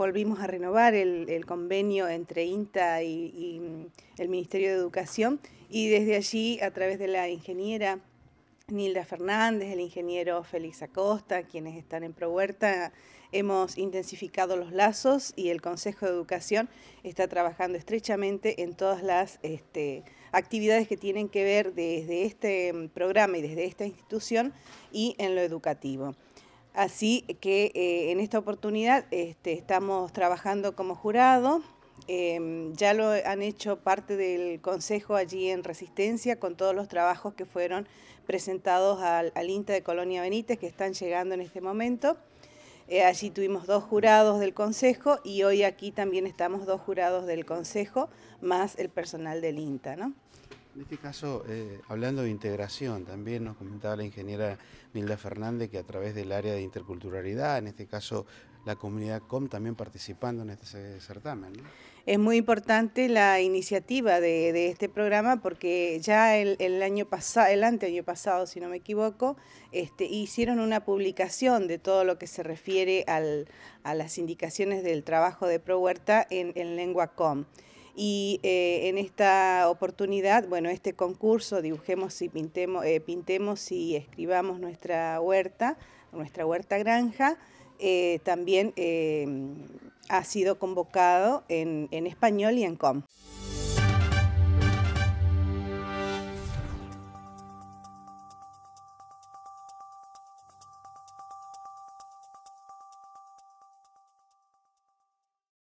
volvimos a renovar el, convenio entre INTA y, mm, el Ministerio de Educación y desde allí, a través de la ingeniera Nilda Fernández, el ingeniero Félix Acosta, quienes están en ProHuerta, hemos intensificado los lazos y el Consejo de Educación está trabajando estrechamente en todas las este, actividades que tienen que ver desde este mm, programa y desde esta institución y en lo educativo. Así que eh, en esta oportunidad este, estamos trabajando como jurado. Em, ya lo han hecho parte del Consejo allí en Resistencia con todos los trabajos que fueron presentados al, INTA de Colonia Benítez que están llegando en este momento. Eh, allí tuvimos dos jurados del Consejo y hoy aquí también estamos dos jurados del Consejo más el personal del INTA. En este caso, eh, hablando de integración, también nos comentaba la ingeniera Nilda Fernández que a través del área de interculturalidad, en este caso la comunidad COM también participando en este certamen. Es muy importante la iniciativa de, este programa porque ya el, año pasado, el anteaño pasado, si no me equivoco, este, hicieron una publicación de todo lo que se refiere a las indicaciones del trabajo de ProHuerta en, en lengua COM. Y eh, en esta oportunidad, bueno, este concurso, dibujemos y eh, pintemos, y escribamos nuestra huerta, nuestra huerta granja, eh, también ha sido convocado en español y en COM.